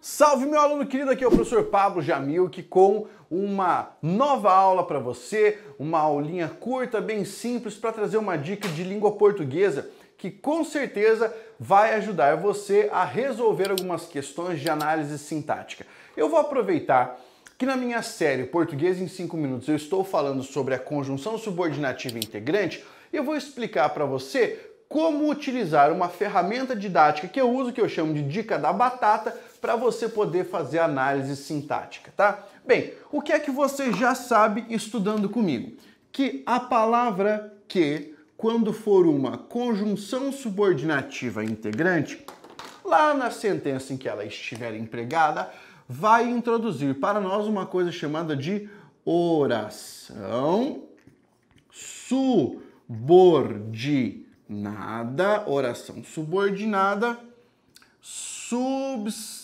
Salve meu aluno querido, aqui é o professor Pablo Jamil que com uma nova aula para você, uma aulinha curta, bem simples para trazer uma dica de língua portuguesa que com certeza vai ajudar você a resolver algumas questões de análise sintática. Eu vou aproveitar que na minha série Português em 5 minutos eu estou falando sobre a conjunção subordinativa integrante e eu vou explicar para você como utilizar uma ferramenta didática que eu uso que eu chamo de dica da batata para você poder fazer análise sintática, tá? Bem, o que é que você já sabe estudando comigo? Que a palavra que, quando for uma conjunção subordinativa integrante, lá na sentença em que ela estiver empregada, vai introduzir para nós uma coisa chamada de oração subordinada, oração subordinada, subs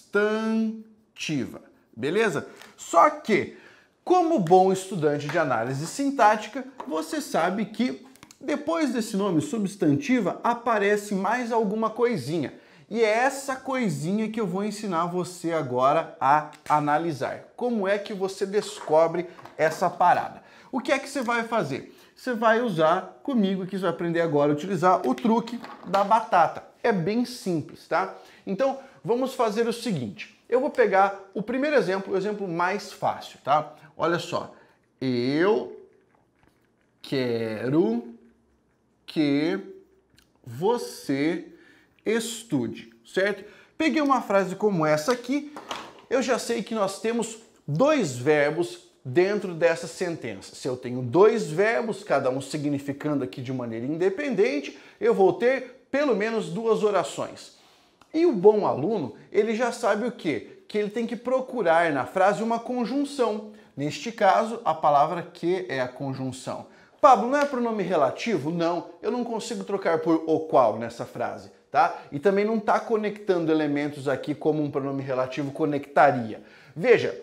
substantiva, beleza? Só que, como bom estudante de análise sintática, você sabe que depois desse nome substantiva aparece mais alguma coisinha. E é essa coisinha que eu vou ensinar você agora a analisar. Como é que você descobre essa parada? O que é que você vai fazer? Você vai usar comigo, que você vai aprender agora a utilizar o truque da batata. É bem simples, tá? Então, vamos fazer o seguinte. Eu vou pegar o primeiro exemplo, o exemplo mais fácil, tá? Olha só. Eu quero que você estude, certo? Peguei uma frase como essa aqui, eu já sei que nós temos dois verbos dentro dessa sentença. Se eu tenho dois verbos, cada um significando aqui de maneira independente, eu vou ter pelo menos duas orações. E o bom aluno, ele já sabe o quê? Que ele tem que procurar na frase uma conjunção. Neste caso, a palavra que é a conjunção. Pablo, não é pronome relativo? Não, eu não consigo trocar por o qual nessa frase, tá? E também não está conectando elementos aqui como um pronome relativo conectaria. Veja,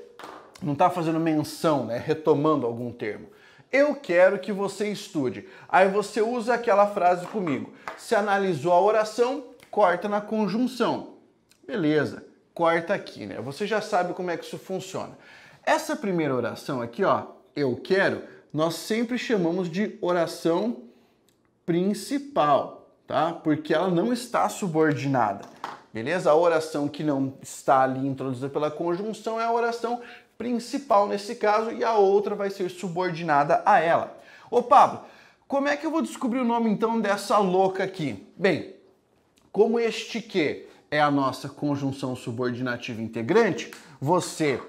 não está fazendo menção, né? Retomando algum termo eu quero que você estude. Aí você usa aquela frase comigo. Se analisou a oração, corta na conjunção. Beleza, corta aqui, né? Você já sabe como é que isso funciona. Essa primeira oração aqui, ó, eu quero, nós sempre chamamos de oração principal, tá? Porque ela não está subordinada. Beleza? A oração que não está ali introduzida pela conjunção é a oração principal nesse caso e a outra vai ser subordinada a ela. Ô Pablo, como é que eu vou descobrir o nome então dessa louca aqui? Bem, como este que é a nossa conjunção subordinativa integrante, você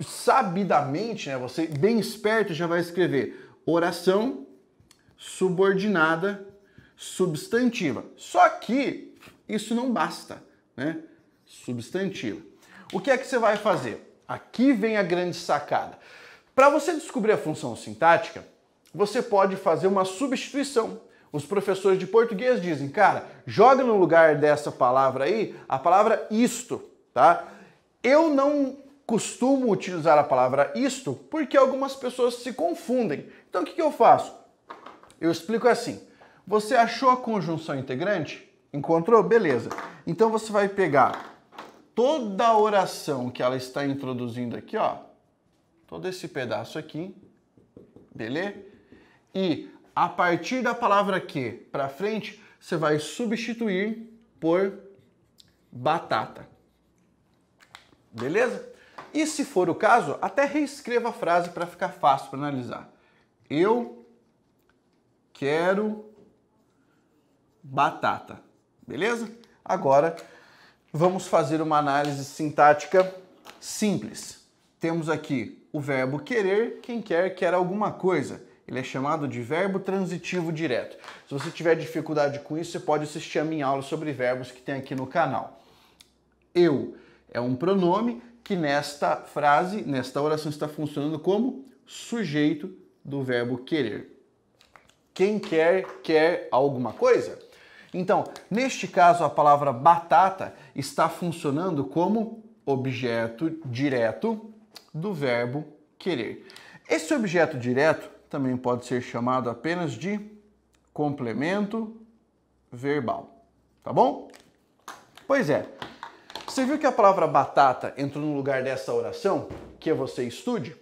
sabidamente, né, você bem esperto já vai escrever oração subordinada substantiva. Só que isso não basta, né? Substantiva. O que é que você vai fazer? Aqui vem a grande sacada. Para você descobrir a função sintática, você pode fazer uma substituição. Os professores de português dizem, cara, joga no lugar dessa palavra aí a palavra isto, tá? Eu não costumo utilizar a palavra isto porque algumas pessoas se confundem. Então o que, eu faço? Eu explico assim. Você achou a conjunção integrante? Encontrou? Beleza. Então você vai pegar toda a oração que ela está introduzindo aqui, ó, todo esse pedaço aqui, beleza? E a partir da palavra que para frente, você vai substituir por batata. Beleza? E se for o caso, até reescreva a frase para ficar fácil para analisar. Eu quero batata. Beleza? Agora vamos fazer uma análise sintática simples. Temos aqui o verbo querer, quem quer, quer alguma coisa. Ele é chamado de verbo transitivo direto. Se você tiver dificuldade com isso, você pode assistir a minha aula sobre verbos que tem aqui no canal. Eu é um pronome que nesta frase, nesta oração, está funcionando como sujeito do verbo querer. Quem quer, quer alguma coisa? Então, neste caso, a palavra batata está funcionando como objeto direto do verbo querer. Esse objeto direto também pode ser chamado apenas de complemento verbal, tá bom? Pois é. Você viu que a palavra batata entrou no lugar dessa oração que é você estude?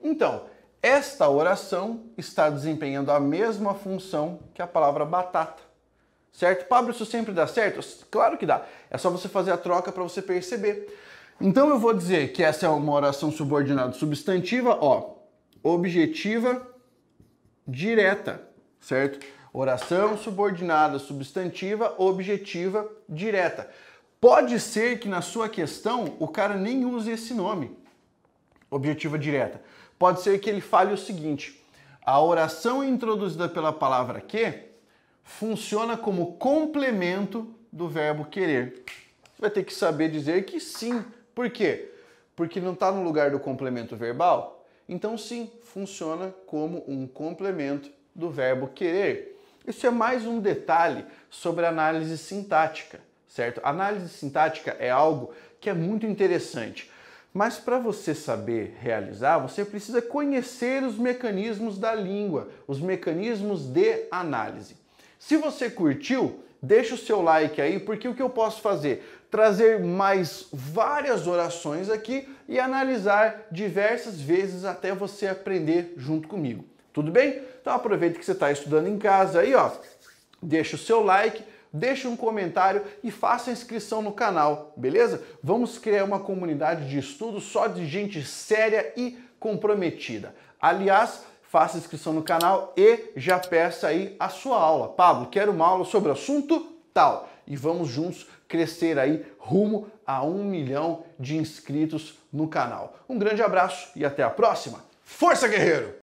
Então, esta oração está desempenhando a mesma função que a palavra batata certo? Pablo, isso sempre dá certo? Claro que dá. É só você fazer a troca para você perceber. Então eu vou dizer que essa é uma oração subordinada substantiva, ó, objetiva direta, certo? Oração subordinada substantiva objetiva direta. Pode ser que na sua questão o cara nem use esse nome, objetiva direta. Pode ser que ele fale o seguinte: a oração introduzida pela palavra que funciona como complemento do verbo querer. Você vai ter que saber dizer que sim. Por quê? Porque não está no lugar do complemento verbal? Então, sim, funciona como um complemento do verbo querer. Isso é mais um detalhe sobre análise sintática, certo? análise sintática é algo que é muito interessante, mas para você saber realizar, você precisa conhecer os mecanismos da língua, os mecanismos de análise. Se você curtiu, deixa o seu like aí, porque o que eu posso fazer? Trazer mais várias orações aqui e analisar diversas vezes até você aprender junto comigo. Tudo bem? Então aproveita que você está estudando em casa aí, ó. Deixa o seu like, deixa um comentário e faça inscrição no canal, beleza? Vamos criar uma comunidade de estudo só de gente séria e comprometida. Aliás, faça inscrição no canal e já peça aí a sua aula. Pablo, quero uma aula sobre o assunto tal. E vamos juntos crescer aí rumo a um milhão de inscritos no canal. Um grande abraço e até a próxima. Força, guerreiro!